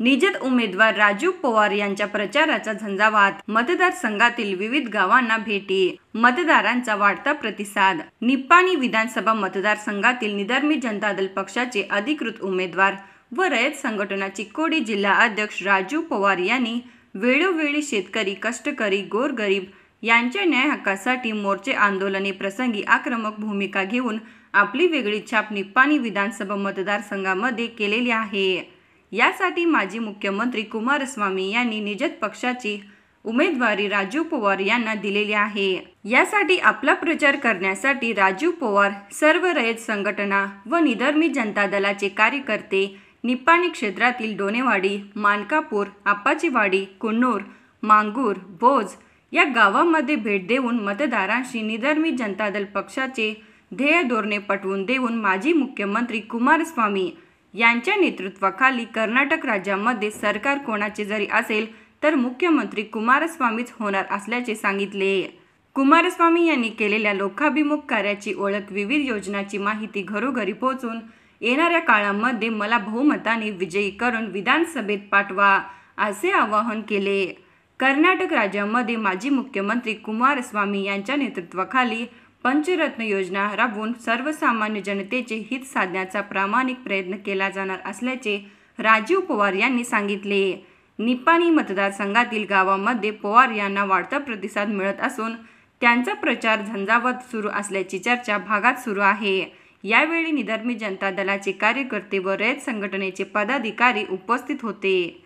निजत उमेदवार राजीव पवार यांच्या प्रचाराचा झंझावात मतदारसंघातील विविध गावांना भेटी मतदारांचा वाढता प्रतिसाद निप्पाणी विधानसभा मतदारसंघातील निधर्मी जनता दल पक्षाचे अधिकृत उमेदवार व रयत संघटना चिक्कोडी जिल्हा अध्यक्ष राजू पवार यांनी वेळोवेळी शेतकरी कष्टकरी गोरगरीब यांच्या न्याय हक्कासाठी मोर्चे आंदोलने प्रसंगी आक्रमक भूमिका घेऊन आपली वेगळी छाप निप्पाणी विधानसभा मतदारसंघामध्ये केलेली आहे यासाठी माजी मुख्यमंत्री कुमारस्वामी यांनी निजत पक्षाची उमेदवारी राजीव पवार यांना दिलेली आहे यासाठी आपला प्रचार करण्यासाठी राजीव पवार सर्व रयत संघटना व निधर्मी जनता दलाचे कार्यकर्ते निपाणी क्षेत्रातील डोनेवाडी मानकापूर आपाचीवाडी कुन्नूर मांगूर भोज या गावामध्ये भेट देऊन मतदारांशी निधर्मी जनता दल पक्षाचे ध्येय धोरणे पटवून देऊन माजी मुख्यमंत्री कुमारस्वामी यांच्या नेतृत्वाखाली कर्नाटक राज्यामध्ये सरकार कोणाचे जरी असेल तर मुख्यमंत्री कुमारस्वामीच होणार असल्याचे सांगितले कुमारस्वामी यांनी केलेल्या लोकाभिमुख कार्याची ओळख विविध योजनांची माहिती घरोघरी पोहोचून येणाऱ्या काळामध्ये मला बहुमताने विजयी करून विधानसभेत पाठवा असे आवाहन केले कर्नाटक राज्यामध्ये माजी मुख्यमंत्री कुमारस्वामी यांच्या नेतृत्वाखाली पंचरत्न योजना राबवून सर्वसामान्य जनतेचे हित साधण्याचा प्रामाणिक प्रयत्न केला जाणार असल्याचे राजीव पवार यांनी सांगितले निपाणी मतदारसंघातील गावामध्ये पवार यांना वाढता प्रतिसाद मिळत असून त्यांचा प्रचार झंझावत सुरू असल्याची चर्चा भागात सुरू आहे यावेळी निधर्मी जनता दलाचे कार्यकर्ते व रयत संघटनेचे पदाधिकारी उपस्थित होते